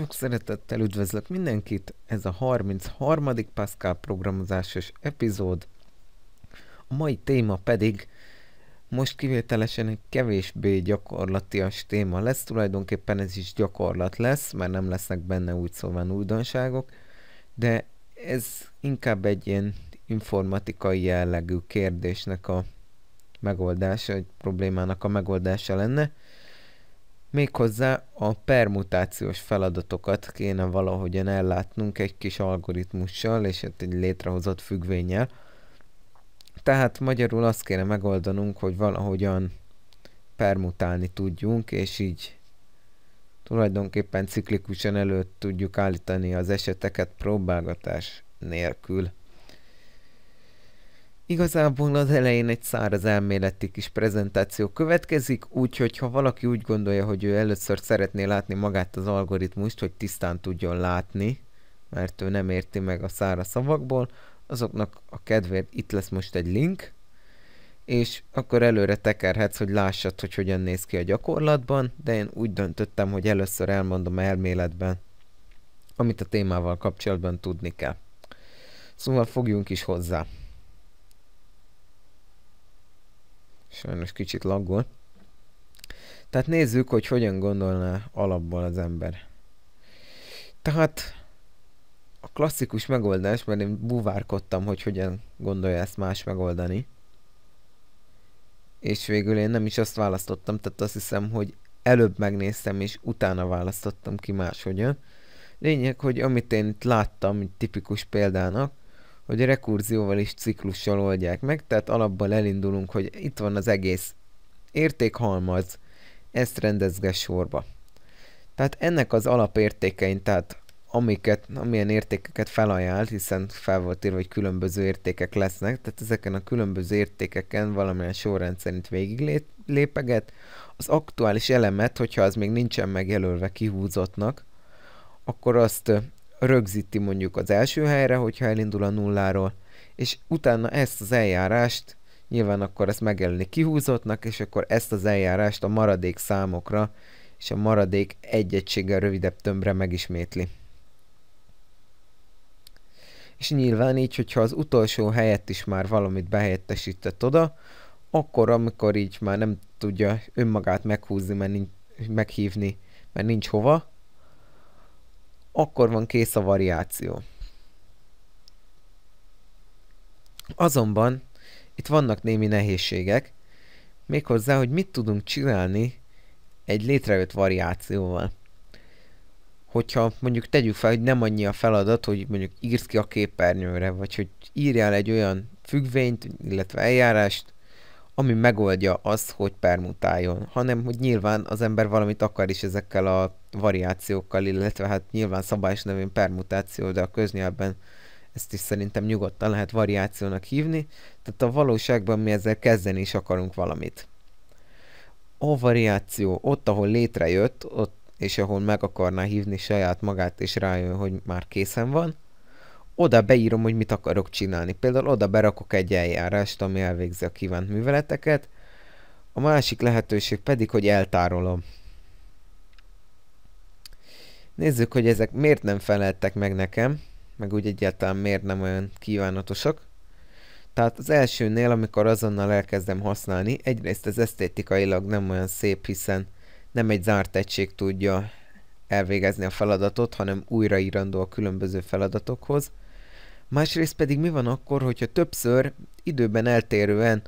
Sok szeretettel üdvözlök mindenkit, ez a 33. Pascal programozásos epizód. A mai téma pedig most kivételesen egy kevésbé gyakorlatias téma lesz, tulajdonképpen ez is gyakorlat lesz, mert nem lesznek benne úgy szóval újdonságok, de ez inkább egy ilyen informatikai jellegű kérdésnek a megoldása, egy problémának a megoldása lenne. Méghozzá a permutációs feladatokat kéne valahogyan ellátnunk egy kis algoritmussal és hát egy létrehozott függvényel. Tehát magyarul azt kéne megoldanunk, hogy valahogyan permutálni tudjunk, és így tulajdonképpen ciklikusan előtt tudjuk állítani az eseteket próbálgatás nélkül. Igazából az elején egy száraz elméleti kis prezentáció következik, úgyhogy ha valaki úgy gondolja, hogy ő először szeretné látni magát az algoritmust, hogy tisztán tudjon látni, mert ő nem érti meg a szára szavakból, azoknak a kedvéért itt lesz most egy link, és akkor előre tekerhetsz, hogy lássad, hogy hogyan néz ki a gyakorlatban, de én úgy döntöttem, hogy először elmondom elméletben, amit a témával kapcsolatban tudni kell. Szóval fogjunk is hozzá. Sajnos kicsit laggol. Tehát nézzük, hogy hogyan gondolná alapból az ember. Tehát a klasszikus megoldás, mert én buvárkodtam, hogy hogyan gondolja ezt más megoldani. És végül én nem is azt választottam, tehát azt hiszem, hogy előbb megnéztem, és utána választottam ki máshogyan. Lényeg, hogy amit én itt láttam, mint tipikus példának, hogy rekurzióval és ciklussal oldják meg, tehát alapból elindulunk, hogy itt van az egész értékhalmaz, ezt rendezge sorba. Tehát ennek az alapértékein, tehát amiket, amilyen értékeket felajánl, hiszen fel volt írva, hogy különböző értékek lesznek, tehát ezeken a különböző értékeken valamilyen sorrend szerint végig lépeget. Az aktuális elemet, hogyha az még nincsen megjelölve kihúzottnak, akkor azt rögzíti mondjuk az első helyre, hogyha elindul a nulláról, és utána ezt az eljárást nyilván akkor ezt megjelöli kihúzottnak, és akkor ezt az eljárást a maradék számokra és a maradék egy egységgel rövidebb tömbre megismétli. És nyilván így, hogyha az utolsó helyett is már valamit behelyettesített oda, akkor, amikor így már nem tudja önmagát meghúzni, mert nincs, meghívni, mert nincs hova, akkor van kész a variáció. Azonban itt vannak némi nehézségek, méghozzá, hogy mit tudunk csinálni egy létrejött variációval. Hogyha mondjuk tegyük fel, hogy nem annyi a feladat, hogy mondjuk írsz ki a képernyőre, vagy hogy írjál egy olyan függvényt, illetve eljárást, ami megoldja azt, hogy permutáljon, hanem hogy nyilván az ember valamit akar is ezekkel a variációkkal, illetve hát nyilván szabályos nevén permutáció, de a köznyelben ezt is szerintem nyugodtan lehet variációnak hívni, tehát a valóságban mi ezzel kezdeni is akarunk valamit. A variáció ott, ahol létrejött, ott és ahol meg akarná hívni saját magát, és rájön, hogy már készen van, oda beírom, hogy mit akarok csinálni. Például oda berakok egy eljárást, ami elvégzi a kívánt műveleteket, a másik lehetőség pedig, hogy eltárolom. Nézzük, hogy ezek miért nem feleltek meg nekem, meg úgy egyáltalán miért nem olyan kívánatosak. Tehát az elsőnél, amikor azonnal elkezdem használni, egyrészt ez esztétikailag nem olyan szép, hiszen nem egy zárt egység tudja elvégezni a feladatot, hanem újraírandó a különböző feladatokhoz. Másrészt pedig mi van akkor, hogyha többször, időben eltérően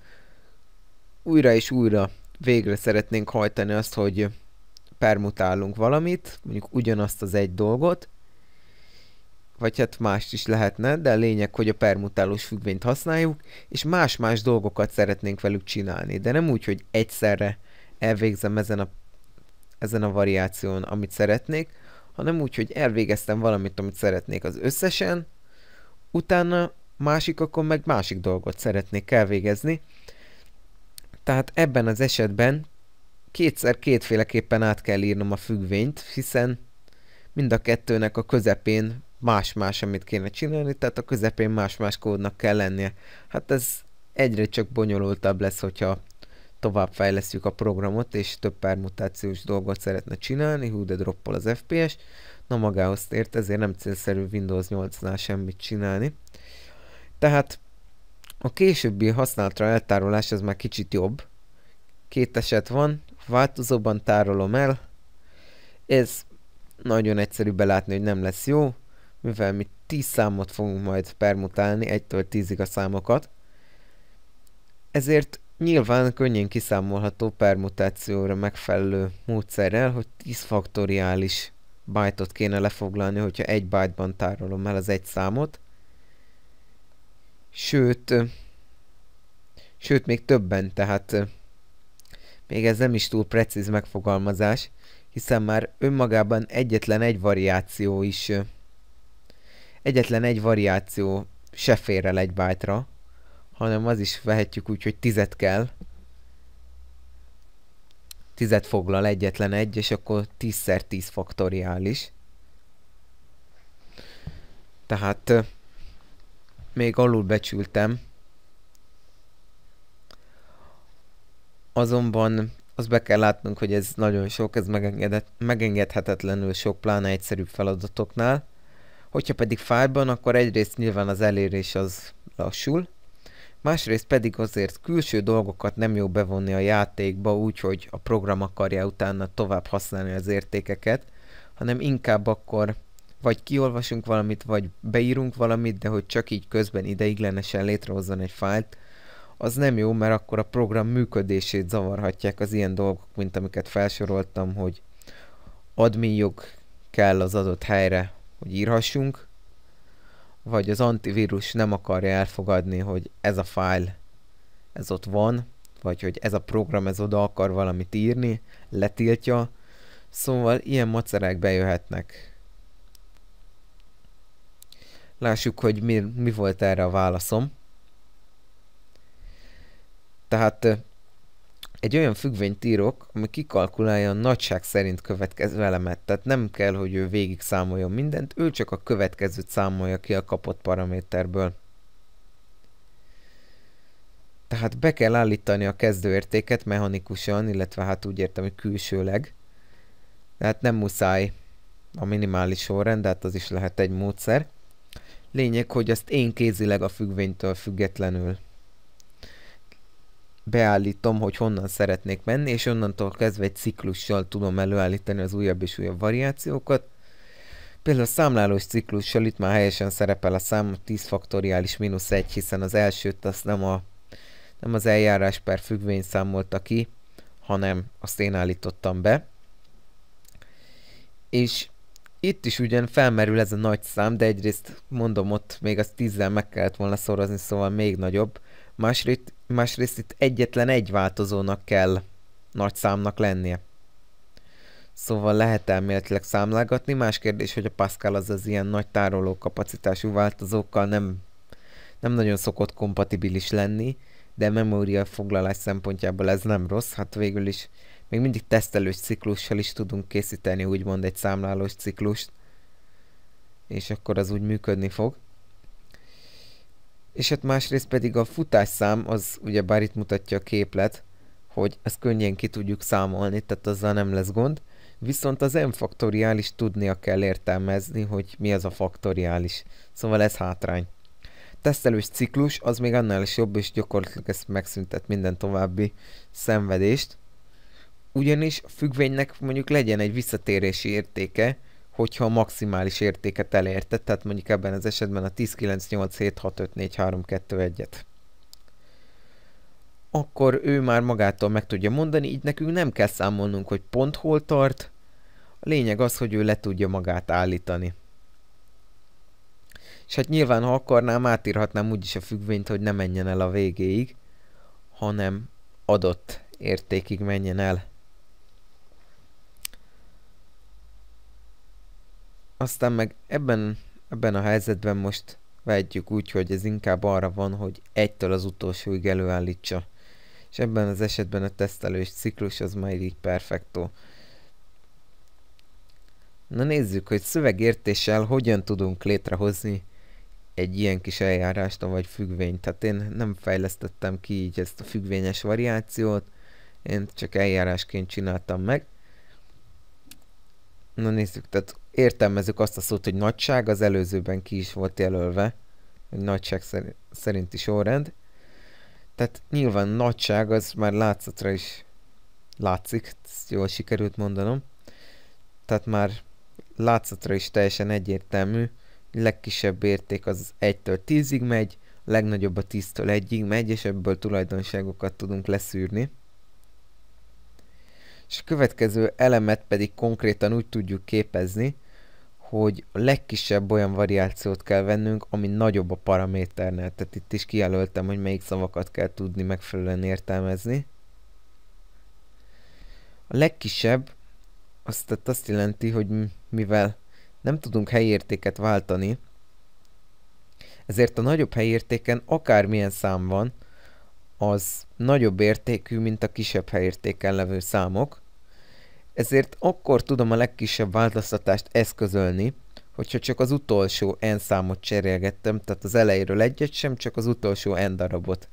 újra és újra végre szeretnénk hajtani azt, hogy permutálunk valamit, mondjuk ugyanazt az egy dolgot, vagy hát mást is lehetne, de a lényeg, hogy a permutálós függvényt használjuk, és más-más dolgokat szeretnénk velük csinálni, de nem úgy, hogy egyszerre elvégzem ezen a, ezen a variáción, amit szeretnék, hanem úgy, hogy elvégeztem valamit, amit szeretnék az összesen, utána másikakon meg másik dolgot szeretnék elvégezni. Tehát ebben az esetben kétszer kétféleképpen át kell írnom a függvényt, hiszen mind a kettőnek a közepén más-más, amit kéne csinálni, tehát a közepén más-más kódnak kell lennie. Hát ez egyre csak bonyolultabb lesz, hogyha fejlesztjük a programot, és több permutációs dolgot szeretne csinálni, hú de droppol az FPS, na magához tért, ezért nem célszerű Windows 8-nál semmit csinálni. Tehát a későbbi használatra eltárolás ez már kicsit jobb. Két eset van, változóban tárolom el. Ez nagyon egyszerű belátni, hogy nem lesz jó, mivel mi 10 számot fogunk majd permutálni, 1-től 10-ig a számokat. Ezért nyilván könnyen kiszámolható permutációra megfelelő módszerrel, hogy 10 faktoriális byte-ot kéne lefoglalni, hogyha egy byte-ban tárolom el az egy számot. Sőt, sőt, még többen, tehát még ez nem is túl precíz megfogalmazás, hiszen már önmagában egyetlen egy variáció is, egyetlen egy variáció se fér el egy byte-ra, hanem az is vehetjük úgy, hogy tizet kell, tizet foglal egyetlen egy, és akkor 10 10 faktoriális. Tehát még alul becsültem. Azonban az be kell látnunk, hogy ez nagyon sok, ez megengedhetetlenül sok, pláne egyszerűbb feladatoknál. Hogyha pedig fájban, akkor egyrészt nyilván az elérés az lassul, másrészt pedig azért külső dolgokat nem jó bevonni a játékba úgy, hogy a program akarja utána tovább használni az értékeket, hanem inkább akkor vagy kiolvasunk valamit, vagy beírunk valamit, de hogy csak így közben ideiglenesen létrehozzon egy fájlt, az nem jó, mert akkor a program működését zavarhatják az ilyen dolgok, mint amiket felsoroltam, hogy admin jog kell az adott helyre, hogy írhassunk, vagy az antivírus nem akarja elfogadni, hogy ez a fájl, ez ott van, vagy hogy ez a program, ez oda akar valamit írni, letiltja, szóval ilyen macerák bejöhetnek. Lássuk, hogy mi, mi volt erre a válaszom. Tehát egy olyan függvényt írok, ami kikalkulálja a nagyság szerint következő elemet. Tehát nem kell, hogy ő végig számoljon mindent, ő csak a következőt számolja ki a kapott paraméterből. Tehát be kell állítani a kezdőértéket mechanikusan, illetve hát úgy értem, hogy külsőleg. Tehát nem muszáj a minimális sorrend, de hát az is lehet egy módszer. Lényeg, hogy azt én kézileg a függvénytől függetlenül beállítom, hogy honnan szeretnék menni, és onnantól kezdve egy ciklussal tudom előállítani az újabb és újabb variációkat. Például a számlálós ciklussal itt már helyesen szerepel a szám 10 faktoriális mínusz 1, hiszen az elsőt azt nem, a, nem az eljárás per függvény számolta ki, hanem azt én állítottam be. És itt is ugyan felmerül ez a nagy szám, de egyrészt mondom ott még az tízzel meg kellett volna szorozni, szóval még nagyobb Másrészt, másrészt itt egyetlen egy változónak kell nagy számnak lennie. Szóval lehet elméletileg számlálgatni, más kérdés, hogy a Pascal az az ilyen nagy tároló kapacitású változókkal nem, nem nagyon szokott kompatibilis lenni, de memória foglalás szempontjából ez nem rossz, hát végül is még mindig tesztelős ciklussal is tudunk készíteni úgymond egy számlálós ciklust, és akkor az úgy működni fog. És hát másrészt pedig a futásszám, az ugye bár itt mutatja a képlet, hogy ezt könnyen ki tudjuk számolni, tehát azzal nem lesz gond. Viszont az n-faktoriális tudnia kell értelmezni, hogy mi az a faktoriális. Szóval ez hátrány. Tesztelős ciklus, az még annál is jobb, és gyakorlatilag ezt megszüntet minden további szenvedést. Ugyanis a függvénynek mondjuk legyen egy visszatérési értéke, hogyha a maximális értéket elérte, tehát mondjuk ebben az esetben a 10987654321-et. Akkor ő már magától meg tudja mondani, így nekünk nem kell számolnunk, hogy pont hol tart, a lényeg az, hogy ő le tudja magát állítani. És hát nyilván, ha akarnám, átírhatnám úgyis a függvényt, hogy ne menjen el a végéig, hanem adott értékig menjen el. Aztán meg ebben, ebben a helyzetben most vehetjük úgy, hogy ez inkább arra van, hogy egytől az utolsóig előállítsa. És ebben az esetben a tesztelős ciklus az már így perfektó. Na nézzük, hogy szövegértéssel hogyan tudunk létrehozni egy ilyen kis eljárást, vagy függvényt. Tehát én nem fejlesztettem ki így ezt a függvényes variációt, én csak eljárásként csináltam meg. Na nézzük, tehát értelmezzük azt a szót, hogy nagyság, az előzőben ki is volt jelölve, hogy nagyság szerinti sorrend. Tehát nyilván nagyság az már látszatra is látszik, ezt jól sikerült mondanom. Tehát már látszatra is teljesen egyértelmű, legkisebb érték az 1-től 10-ig megy, a legnagyobb a 10-től 1-ig megy, és ebből tulajdonságokat tudunk leszűrni. És a következő elemet pedig konkrétan úgy tudjuk képezni, hogy a legkisebb olyan variációt kell vennünk, ami nagyobb a paraméternél. Tehát itt is kijelöltem, hogy melyik szavakat kell tudni megfelelően értelmezni. A legkisebb azt, tehát azt jelenti, hogy mivel nem tudunk helyértéket váltani, ezért a nagyobb helyértéken akármilyen szám van, az nagyobb értékű, mint a kisebb helyértéken levő számok, ezért akkor tudom a legkisebb változtatást eszközölni, hogyha csak az utolsó n számot cserélgettem, tehát az elejéről egyet sem, csak az utolsó n darabot.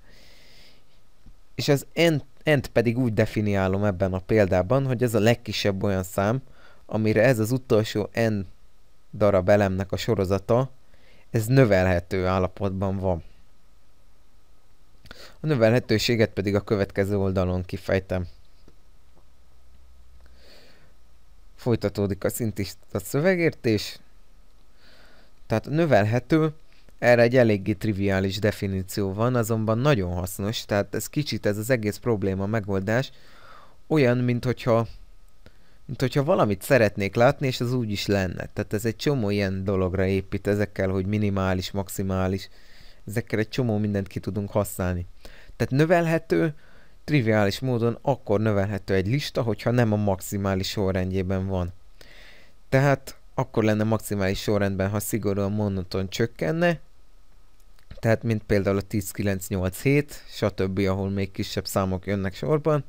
És az n, n pedig úgy definiálom ebben a példában, hogy ez a legkisebb olyan szám, amire ez az utolsó n darab elemnek a sorozata, ez növelhető állapotban van. A növelhetőséget pedig a következő oldalon kifejtem. folytatódik a szintisztat szövegértés, tehát növelhető, erre egy eléggé triviális definíció van, azonban nagyon hasznos, tehát ez kicsit ez az egész probléma megoldás, olyan, mint hogyha, mint hogyha valamit szeretnék látni, és az úgy is lenne. Tehát ez egy csomó ilyen dologra épít ezekkel, hogy minimális, maximális, ezekkel egy csomó mindent ki tudunk használni. Tehát növelhető, triviális módon akkor növelhető egy lista, hogyha nem a maximális sorrendjében van. Tehát akkor lenne maximális sorrendben, ha szigorúan monoton csökkenne, tehát mint például a 10, 9, 8, 7, stb., ahol még kisebb számok jönnek sorban.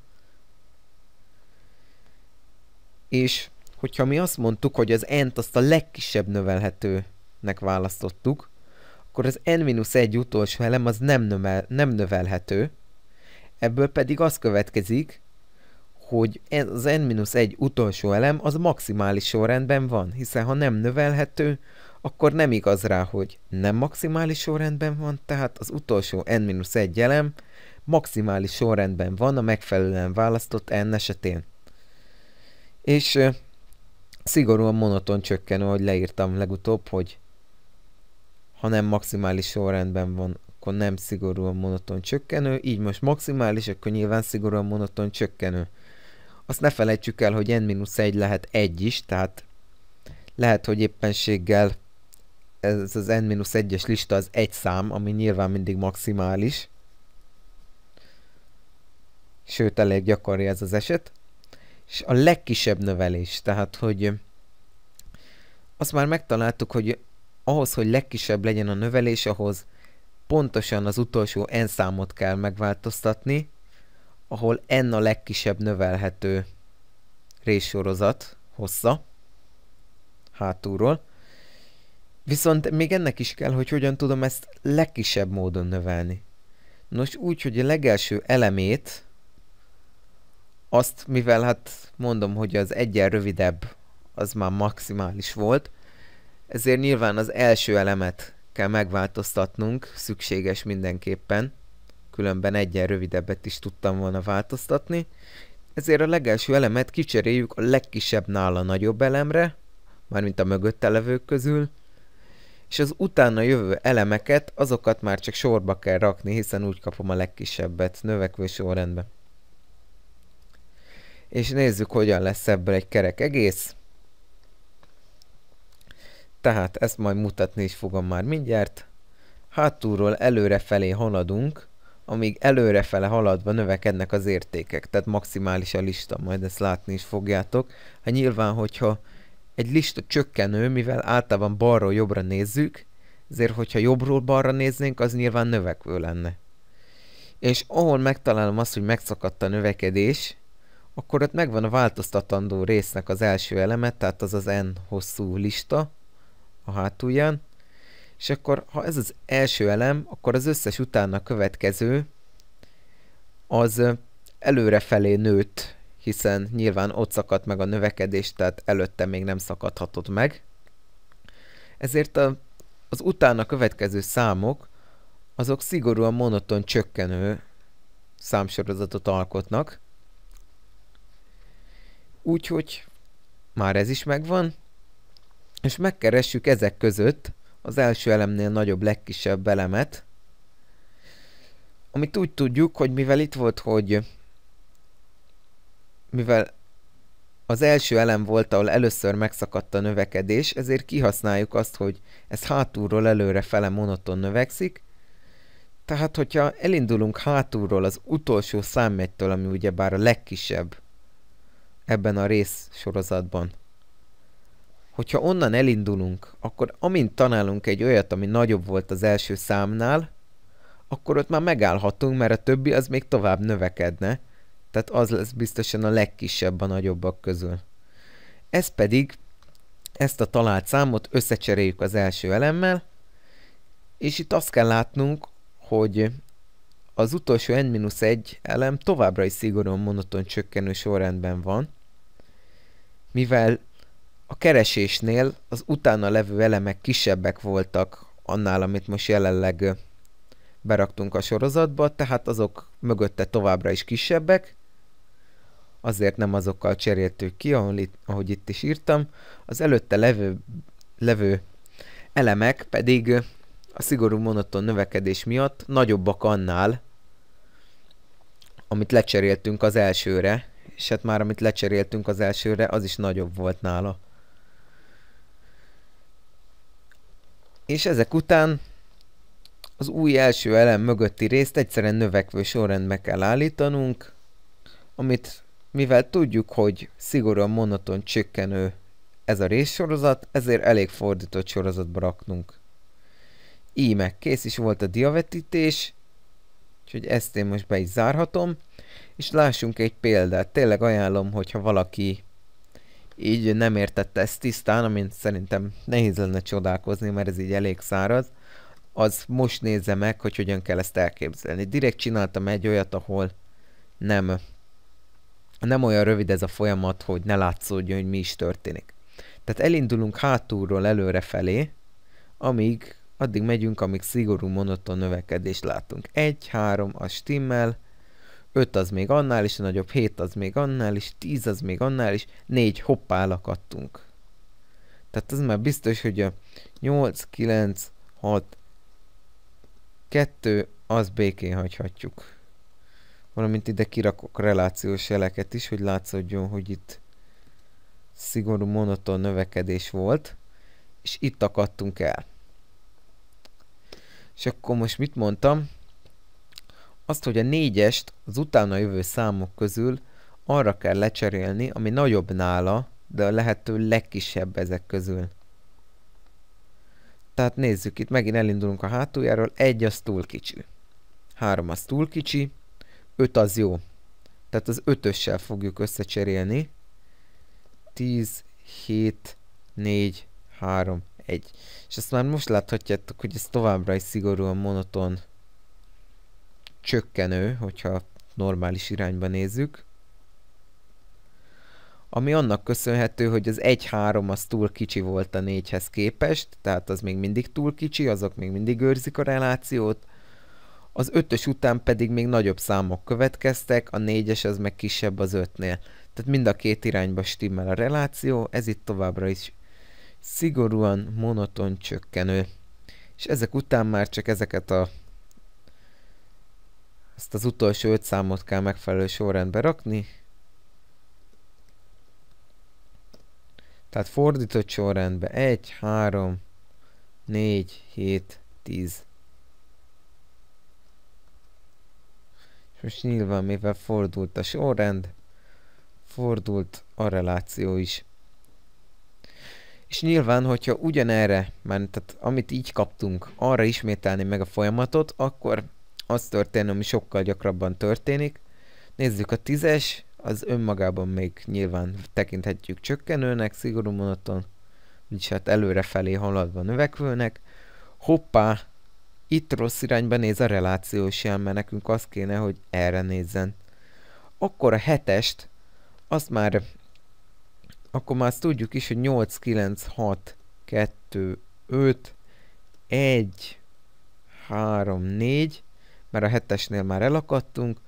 És hogyha mi azt mondtuk, hogy az n-t azt a legkisebb növelhetőnek választottuk, akkor az n-1 utolsó elem az nem, növel, nem növelhető, Ebből pedig az következik, hogy ez az n-1 utolsó elem az maximális sorrendben van, hiszen ha nem növelhető, akkor nem igaz rá, hogy nem maximális sorrendben van, tehát az utolsó n-1 elem maximális sorrendben van a megfelelően választott n esetén. És szigorúan monoton csökkenő, ahogy leírtam legutóbb, hogy ha nem maximális sorrendben van akkor nem szigorúan monoton csökkenő, így most maximális, akkor nyilván szigorúan monoton csökkenő. Azt ne felejtsük el, hogy n-1 lehet 1 is, tehát lehet, hogy éppenséggel ez az n-1-es lista az egy szám, ami nyilván mindig maximális. Sőt, elég gyakori ez az eset. És a legkisebb növelés, tehát hogy azt már megtaláltuk, hogy ahhoz, hogy legkisebb legyen a növelés, ahhoz pontosan az utolsó n számot kell megváltoztatni, ahol n a legkisebb növelhető részsorozat hossza hátulról. Viszont még ennek is kell, hogy hogyan tudom ezt legkisebb módon növelni. Nos, úgy, hogy a legelső elemét, azt, mivel hát mondom, hogy az egyen rövidebb, az már maximális volt, ezért nyilván az első elemet kell megváltoztatnunk, szükséges mindenképpen, különben egyen rövidebbet is tudtam volna változtatni, ezért a legelső elemet kicseréljük a legkisebb nála nagyobb elemre, mármint a mögötte levők közül, és az utána jövő elemeket, azokat már csak sorba kell rakni, hiszen úgy kapom a legkisebbet növekvő sorrendbe. És nézzük, hogyan lesz ebből egy kerek egész. Tehát ezt majd mutatni is fogom már mindjárt. Hátulról előrefelé haladunk, amíg előrefele haladva növekednek az értékek, tehát maximális a lista, majd ezt látni is fogjátok. Hát nyilván, hogyha egy lista csökkenő, mivel általában balról jobbra nézzük, ezért hogyha jobbról balra néznénk, az nyilván növekvő lenne. És ahol megtalálom azt, hogy megszakadt a növekedés, akkor ott megvan a változtatandó résznek az első eleme, tehát az az N hosszú lista, a hátulján, és akkor ha ez az első elem, akkor az összes utána következő az előrefelé nőtt, hiszen nyilván ott szakadt meg a növekedés, tehát előtte még nem szakadhatott meg. Ezért a, az utána következő számok, azok szigorúan monoton csökkenő számsorozatot alkotnak. Úgyhogy már ez is megvan, és megkeressük ezek között az első elemnél nagyobb, legkisebb elemet, amit úgy tudjuk, hogy mivel itt volt, hogy mivel az első elem volt, ahol először megszakadt a növekedés, ezért kihasználjuk azt, hogy ez hátulról előre fele monoton növekszik, tehát, hogyha elindulunk hátulról az utolsó számjegytől, ami ugyebár a legkisebb ebben a rész sorozatban, hogyha onnan elindulunk, akkor amint tanálunk egy olyat, ami nagyobb volt az első számnál, akkor ott már megállhatunk, mert a többi az még tovább növekedne, tehát az lesz biztosan a legkisebb a nagyobbak közül. Ez pedig, ezt a talált számot összecseréljük az első elemmel, és itt azt kell látnunk, hogy az utolsó n-1 elem továbbra is szigorúan monoton csökkenő sorrendben van, mivel a keresésnél az utána levő elemek kisebbek voltak annál, amit most jelenleg beraktunk a sorozatba, tehát azok mögötte továbbra is kisebbek, azért nem azokkal cseréltük ki, ahol itt, ahogy itt is írtam, az előtte levő, levő elemek pedig a szigorú monoton növekedés miatt nagyobbak annál, amit lecseréltünk az elsőre, és hát már amit lecseréltünk az elsőre, az is nagyobb volt nála. és ezek után az új első elem mögötti részt egyszerűen növekvő sorrendbe kell állítanunk, amit mivel tudjuk, hogy szigorúan monoton csökkenő ez a részsorozat, ezért elég fordított sorozatba raknunk. Íme kész is volt a diavetítés, úgyhogy ezt én most be is zárhatom, és lássunk egy példát. Tényleg ajánlom, hogyha valaki így nem értette ezt tisztán, amint szerintem nehéz lenne csodálkozni, mert ez így elég száraz, az most nézze meg, hogy hogyan kell ezt elképzelni. Direkt csináltam egy olyat, ahol nem, nem olyan rövid ez a folyamat, hogy ne látszódjon, hogy mi is történik. Tehát elindulunk hátulról előre felé, amíg addig megyünk, amíg szigorú monoton növekedést látunk. Egy, három, a stimmel, 5 az még annál is nagyobb, 7 az még annál is, 10 az még annál is, 4 hoppá lakadtunk. Tehát az már biztos, hogy a 8, 9, 6, 2, az békén hagyhatjuk. Valamint ide kirakok relációs jeleket is, hogy látszódjon, hogy itt szigorú monoton növekedés volt, és itt akadtunk el. És akkor most mit mondtam? azt, hogy a négyest az utána jövő számok közül arra kell lecserélni, ami nagyobb nála, de a lehető legkisebb ezek közül. Tehát nézzük, itt megint elindulunk a hátuljáról, egy az túl kicsi, három az túl kicsi, öt az jó. Tehát az ötössel fogjuk összecserélni. 10, 7, 4, 3, 1. És ezt már most láthatjátok, hogy ez továbbra is szigorúan monoton csökkenő, hogyha normális irányba nézzük. Ami annak köszönhető, hogy az 1-3 az túl kicsi volt a 4-hez képest, tehát az még mindig túl kicsi, azok még mindig őrzik a relációt. Az 5-ös után pedig még nagyobb számok következtek, a 4-es az meg kisebb az 5-nél. Tehát mind a két irányba stimmel a reláció, ez itt továbbra is szigorúan monoton csökkenő. És ezek után már csak ezeket a ezt az utolsó öt számot kell megfelelő sorrendbe rakni. Tehát fordított sorrendbe 1, 3, 4, 7, 10. És most nyilván mivel fordult a sorrend, fordult a reláció is. És nyilván, hogyha ugyanerre, mert tehát amit így kaptunk, arra ismételni meg a folyamatot, akkor az történni, ami sokkal gyakrabban történik. Nézzük a tízes, az önmagában még nyilván tekinthetjük csökkenőnek, szigorú monoton, vagyis hát előrefelé haladva növekvőnek. Hoppá, itt rossz irányba néz a relációs jel, mert nekünk az kéne, hogy erre nézzen. Akkor a hetest, azt már, akkor már azt tudjuk is, hogy 8, 9, 6, 2, 5, 1, 3, 4, mert a hetesnél már elakadtunk.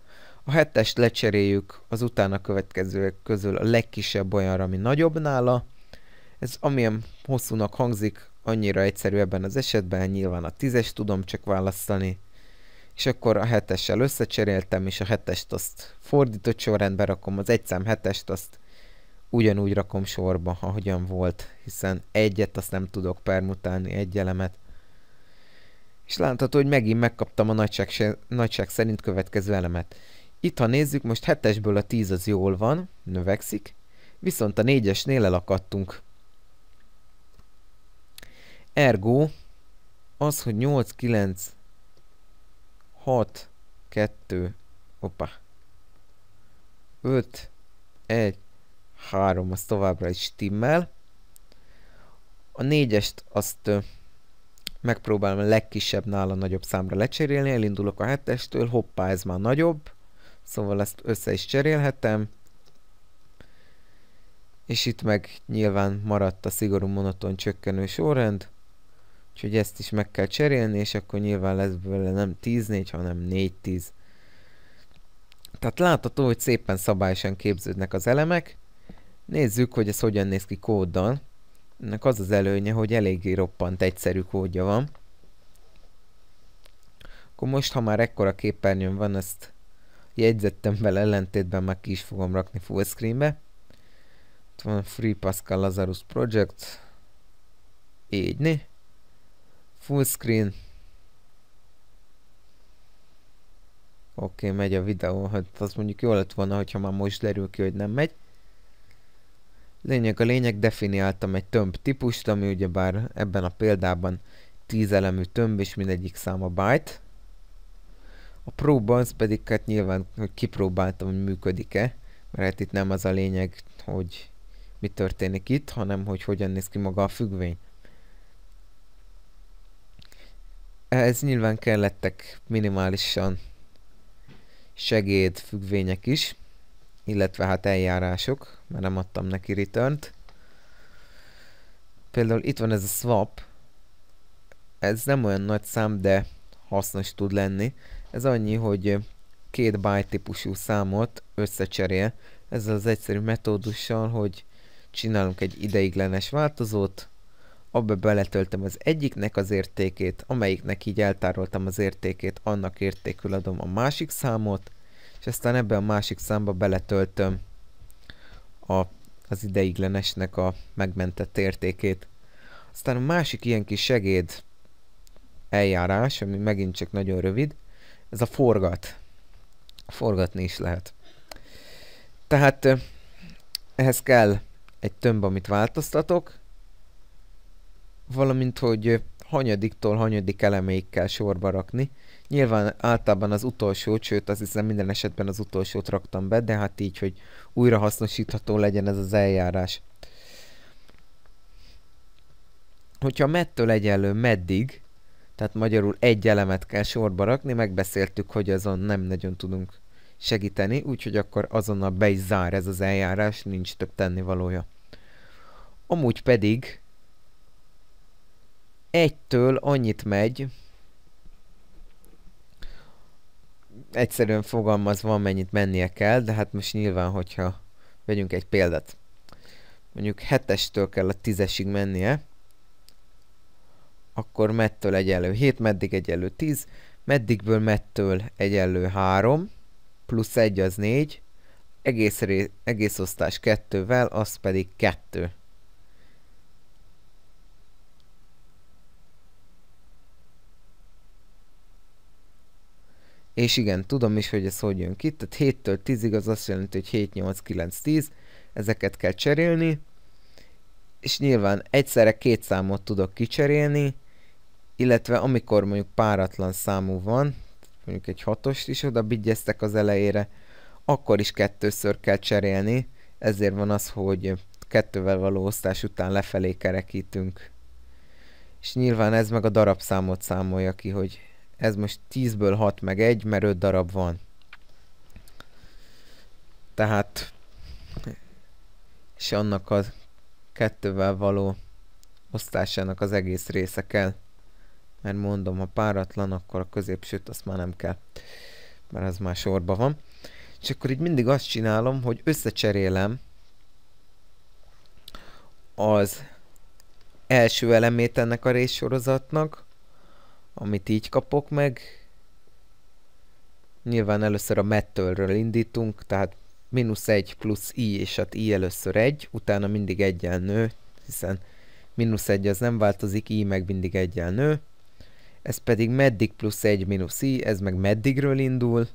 A hetest lecseréljük az utána következőek közül a legkisebb olyanra, ami nagyobb nála. Ez amilyen hosszúnak hangzik, annyira egyszerű ebben az esetben, nyilván a tízes tudom csak választani. És akkor a hetessel összecseréltem, és a hetest azt fordított sorrendbe rakom, az egyszám hetest azt ugyanúgy rakom sorba, ahogyan volt, hiszen egyet azt nem tudok permutálni, egy elemet. És látható, hogy megint megkaptam a nagyság, nagyság szerint következő elemet. Itt, ha nézzük, most 7-esből a 10 az jól van, növekszik, viszont a 4-esnél elakadtunk. Ergo, az, hogy 8, 9, 6, 2, opa, 5, 1, 3, az továbbra is stimmel. A négyest azt megpróbálom a legkisebb nála nagyobb számra lecserélni, elindulok a hetestől, hoppá, ez már nagyobb, szóval ezt össze is cserélhetem, és itt meg nyilván maradt a szigorú monoton csökkenő sorrend, úgyhogy ezt is meg kell cserélni, és akkor nyilván lesz belőle nem 10-4, hanem 4-10. Tehát látható, hogy szépen szabályosan képződnek az elemek. Nézzük, hogy ez hogyan néz ki kóddal ennek az az előnye, hogy eléggé roppant egyszerű kódja van. Akkor most, ha már ekkora képernyőn van, ezt jegyzettem vele ellentétben, meg ki is fogom rakni fullscreenbe. Itt van Free Pascal Lazarus Project. Így, né? Fullscreen. Oké, okay, megy a videó. Hát az mondjuk jó lett volna, hogyha már most derül ki, hogy nem megy. Lényeg a lényeg, definiáltam egy tömb típust, ami ugyebár ebben a példában tízelemű tömb, és mindegyik száma byte. A próban pedig hát nyilván hogy kipróbáltam, hogy működik-e, mert hát itt nem az a lényeg, hogy mi történik itt, hanem hogy hogyan néz ki maga a függvény. Ez nyilván kellettek minimálisan segéd függvények is, illetve hát eljárások, mert nem adtam neki return -t. Például itt van ez a swap, ez nem olyan nagy szám, de hasznos tud lenni. Ez annyi, hogy két byte típusú számot összecserél ezzel az egyszerű metódussal, hogy csinálunk egy ideiglenes változót, abba beletöltem az egyiknek az értékét, amelyiknek így eltároltam az értékét, annak értékül adom a másik számot, és aztán ebben a másik számba beletöltöm a, az ideiglenesnek a megmentett értékét. Aztán a másik ilyen kis segéd eljárás, ami megint csak nagyon rövid, ez a forgat. Forgatni is lehet. Tehát ehhez kell egy tömb, amit változtatok, valamint, hogy hanyadiktól hanyadik elemeig kell sorba rakni. Nyilván általában az utolsó, sőt azt hiszem minden esetben az utolsót raktam be, de hát így, hogy újra hasznosítható legyen ez az eljárás. Hogyha mettől egyenlő meddig, tehát magyarul egy elemet kell sorba rakni, megbeszéltük, hogy azon nem nagyon tudunk segíteni, úgyhogy akkor azonnal be is zár ez az eljárás, nincs több tennivalója. Amúgy pedig egytől annyit megy, egyszerűen fogalmazva, mennyit mennie kell, de hát most nyilván, hogyha vegyünk egy példát, mondjuk 7-estől kell a 10-esig mennie, akkor mettől egyenlő 7, meddig egyenlő 10, meddigből mettől egyenlő 3, plusz 1 az 4, egész, egész osztás 2-vel, az pedig 2. És igen, tudom is, hogy ez hogy jön ki, tehát 7-től 10-ig az azt jelenti, hogy 7, 8, 9, 10, ezeket kell cserélni, és nyilván egyszerre két számot tudok kicserélni, illetve amikor mondjuk páratlan számú van, mondjuk egy hatost is oda bigyeztek az elejére, akkor is kettőször kell cserélni, ezért van az, hogy kettővel való osztás után lefelé kerekítünk. És nyilván ez meg a darabszámot számolja ki, hogy ez most 10-ből 6 meg 1, mert 5 darab van. Tehát és annak a kettővel való osztásának az egész része kell. Mert mondom, ha páratlan, akkor a középsőt azt már nem kell. Mert az már sorba van. És akkor így mindig azt csinálom, hogy összecserélem az első elemét ennek a részsorozatnak amit így kapok meg. Nyilván először a metalről indítunk, tehát mínusz 1 plusz i, és hát i először 1, utána mindig egyen nő, hiszen mínusz 1 az nem változik, i meg mindig egyen nő. Ez pedig meddig plusz 1 mínusz i, ez meg meddigről indul,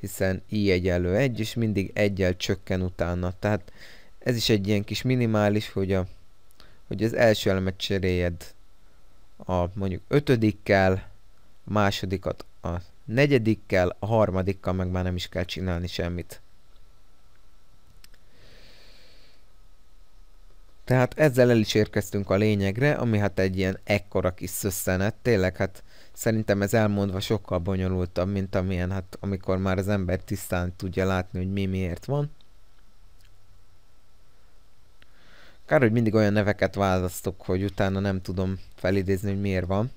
hiszen i egyenlő 1, és mindig egyel csökken utána. Tehát ez is egy ilyen kis minimális, hogy, a, hogy az első elemet cseréljed a mondjuk ötödikkel, a másodikat a negyedikkel, a harmadikkal meg már nem is kell csinálni semmit. Tehát ezzel el is érkeztünk a lényegre, ami hát egy ilyen ekkora kis szösszenet, tényleg hát szerintem ez elmondva sokkal bonyolultabb, mint amilyen hát amikor már az ember tisztán tudja látni, hogy mi miért van. Kár, hogy mindig olyan neveket választok, hogy utána nem tudom felidézni, hogy miért van.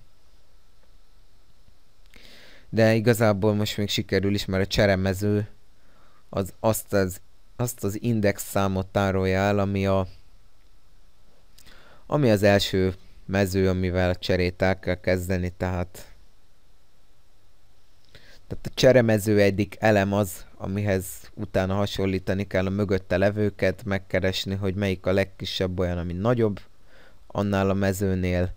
De igazából most még sikerül is, mert a cseremező az azt az, azt az index számot tárolja el, ami a ami az első mező, amivel cserét el kell kezdeni, tehát tehát a cseremező egyik elem az, amihez utána hasonlítani kell a mögötte levőket, megkeresni, hogy melyik a legkisebb olyan, ami nagyobb annál a mezőnél,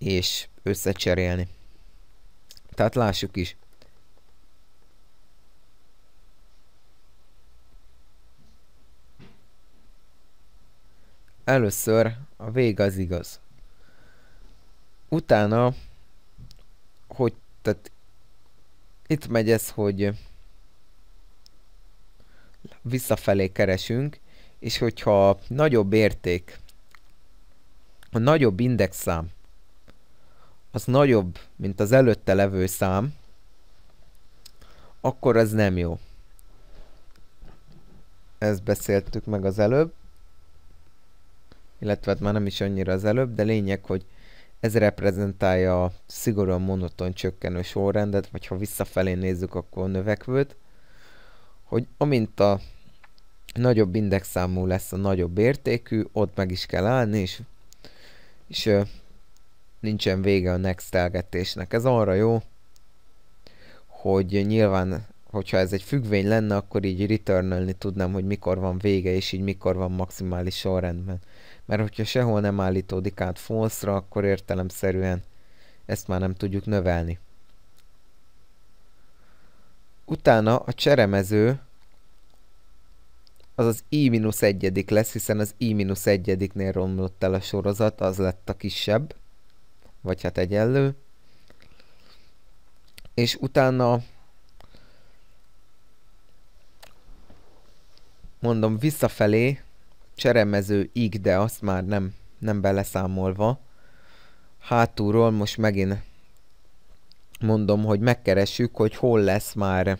és összecserélni. Tehát lássuk is. Először a vég az igaz. Utána, hogy tehát itt megy ez, hogy visszafelé keresünk, és hogyha nagyobb érték, a nagyobb indexszám az nagyobb, mint az előtte levő szám, akkor ez nem jó. Ezt beszéltük meg az előbb, illetve hát már nem is annyira az előbb, de lényeg, hogy ez reprezentálja a szigorúan monoton csökkenő sorrendet, vagy ha visszafelé nézzük, akkor növekvőt, hogy amint a nagyobb indexszámú lesz a nagyobb értékű, ott meg is kell állni, és, és nincsen vége a nextelgetésnek. Ez arra jó, hogy nyilván, hogyha ez egy függvény lenne, akkor így returnölni tudnám, hogy mikor van vége, és így mikor van maximális sorrendben. Mert hogyha sehol nem állítódik át false akkor értelemszerűen ezt már nem tudjuk növelni. Utána a cseremező az az i-1 lesz, hiszen az i-1-nél romlott el a sorozat, az lett a kisebb vagy hát egyenlő. És utána mondom visszafelé cseremező ig, de azt már nem, nem beleszámolva. Hátulról most megint mondom, hogy megkeressük, hogy hol lesz már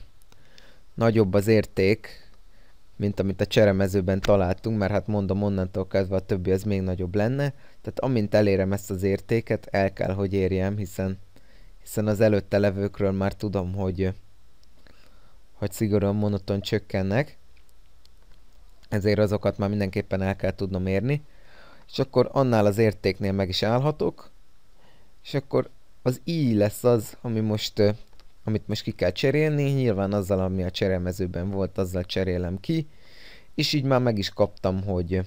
nagyobb az érték, mint amit a cseremezőben találtunk, mert hát mondom, onnantól kezdve a többi az még nagyobb lenne. Tehát amint elérem ezt az értéket, el kell, hogy érjem, hiszen, hiszen az előtte levőkről már tudom, hogy, hogy szigorúan monoton csökkennek. Ezért azokat már mindenképpen el kell tudnom érni. És akkor annál az értéknél meg is állhatok, és akkor az i lesz az, ami most amit most ki kell cserélni, nyilván azzal, ami a cseremezőben volt, azzal cserélem ki, és így már meg is kaptam, hogy,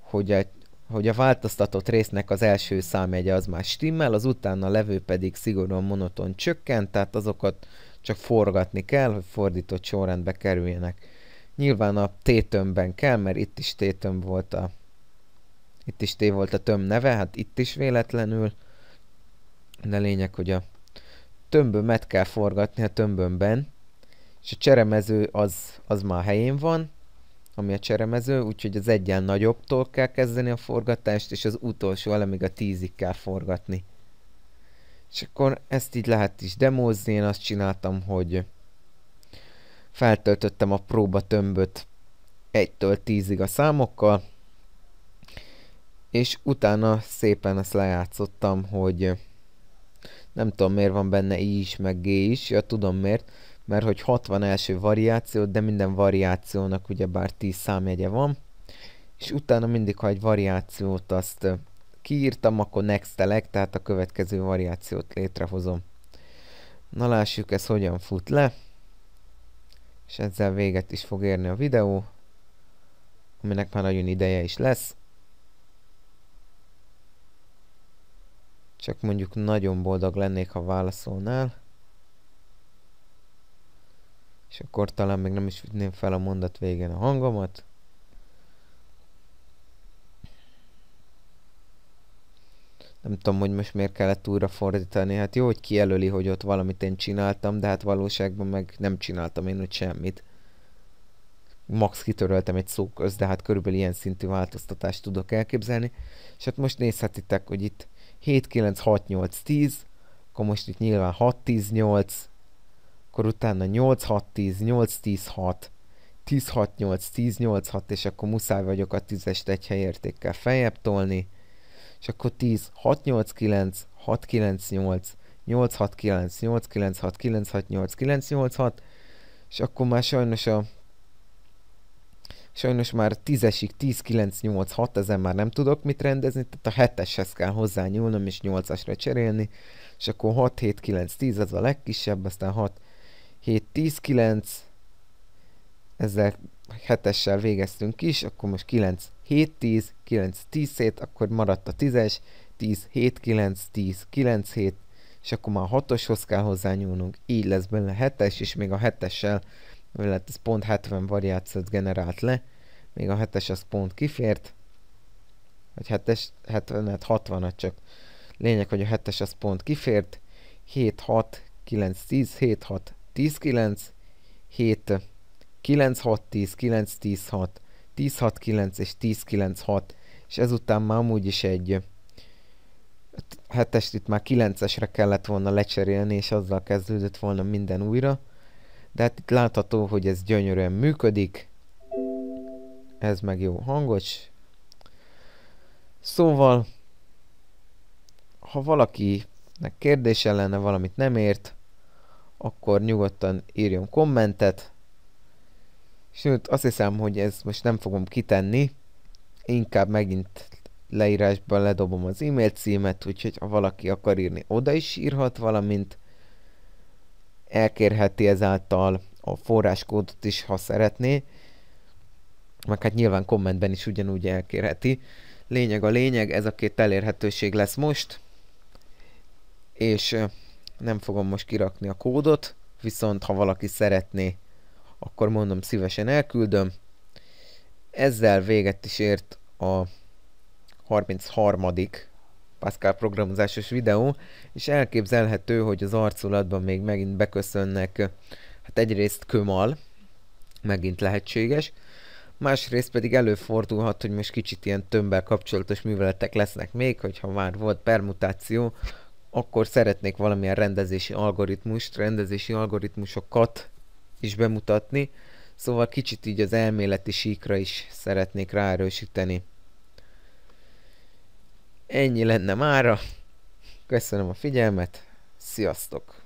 hogy, a, hogy a változtatott résznek az első számjegye az már stimmel, az utána levő pedig szigorúan monoton csökkent, tehát azokat csak forgatni kell, hogy fordított sorrendbe kerüljenek. Nyilván a tétömben kell, mert itt is tétöm volt a itt is T volt a töm neve, hát itt is véletlenül, de lényeg, hogy a tömbömet kell forgatni a tömbömben, és a cseremező az, az már helyén van, ami a cseremező, úgyhogy az egyen nagyobbtól kell kezdeni a forgatást, és az utolsó elemig a tízig kell forgatni. És akkor ezt így lehet is demozni, én azt csináltam, hogy feltöltöttem a próba tömböt 1-től 10-ig a számokkal, és utána szépen azt lejátszottam, hogy nem tudom miért van benne I is, meg G is, ja tudom miért, mert hogy 60 első variáció, de minden variációnak ugyebár 10 számjegye van, és utána mindig, ha egy variációt azt kiírtam, akkor nextelek, tehát a következő variációt létrehozom. Na lássuk, ez hogyan fut le, és ezzel véget is fog érni a videó, aminek már nagyon ideje is lesz. Csak mondjuk nagyon boldog lennék, ha válaszolnál. És akkor talán még nem is vinném fel a mondat végén a hangomat. nem tudom, hogy most miért kellett újra fordítani. Hát jó, hogy kijelöli, hogy ott valamit én csináltam, de hát valóságban meg nem csináltam én úgy semmit. Max kitöröltem egy szó köz, de hát körülbelül ilyen szintű változtatást tudok elképzelni. És hát most nézhetitek, hogy itt 7, 9, 6, 8, 10, akkor most itt nyilván 6, 10, 8, akkor utána 8, 6, 10, 8, 10, 6, 10, 6, 8, 10, 8, 6, és akkor muszáj vagyok a 10-est egy helyértékkel feljebb tolni, és akkor 10, 6, 8, 9, 6, 9, 8, 8, 6, 9, 8, 9, 6, 9, 6, 8, 9, 8, 6, és akkor már sajnos a sajnos már 10-esig, 10, 9, 8, 6 ezen már nem tudok mit rendezni, tehát a 7-eshez kell hozzányúlnom és 8-asra cserélni, és akkor 6, 7, 9, 10 ez a legkisebb, aztán 6, 7, 10, 9, ezzel 7-essel végeztünk is, akkor most 9, 7, 10, 9, 10 7, akkor maradt a 10-es, 10, 7, 9, 10, 9, 7, és akkor már a 6-oshoz kell hozzányúlnunk, így lesz belőle 7-es, és még a 7-essel, mert hát ez pont 70 variációt generált le, még a 7-es az pont kifért, vagy 7-es, 70-et, 60-at csak. Lényeg, hogy a 7-es az pont kifért, 7, 6, 9, 10, 7, 6, 10, 9, 7, 9, 6, 10, 9, 10, 6, 10, 6, 9 és 10, 9, 6, és ezután már amúgy is egy 7-est hát itt már 9-esre kellett volna lecserélni, és azzal kezdődött volna minden újra, de hát itt látható, hogy ez gyönyörűen működik, ez meg jó hangos. Szóval, ha valakinek kérdése lenne, valamit nem ért, akkor nyugodtan írjon kommentet. Sőt, azt hiszem, hogy ez most nem fogom kitenni, inkább megint leírásban ledobom az e-mail címet, úgyhogy ha valaki akar írni, oda is írhat, valamint elkérheti ezáltal a forráskódot is, ha szeretné meg hát nyilván kommentben is ugyanúgy elkérheti. Lényeg a lényeg, ez a két elérhetőség lesz most, és nem fogom most kirakni a kódot, viszont ha valaki szeretné, akkor mondom szívesen elküldöm. Ezzel véget is ért a 33. Pascal programozásos videó, és elképzelhető, hogy az arculatban még megint beköszönnek, hát egyrészt kömal, megint lehetséges, másrészt pedig előfordulhat, hogy most kicsit ilyen tömbel kapcsolatos műveletek lesznek még, hogyha már volt permutáció, akkor szeretnék valamilyen rendezési algoritmust, rendezési algoritmusokat is bemutatni, szóval kicsit így az elméleti síkra is szeretnék ráerősíteni. Ennyi lenne mára, köszönöm a figyelmet, sziasztok!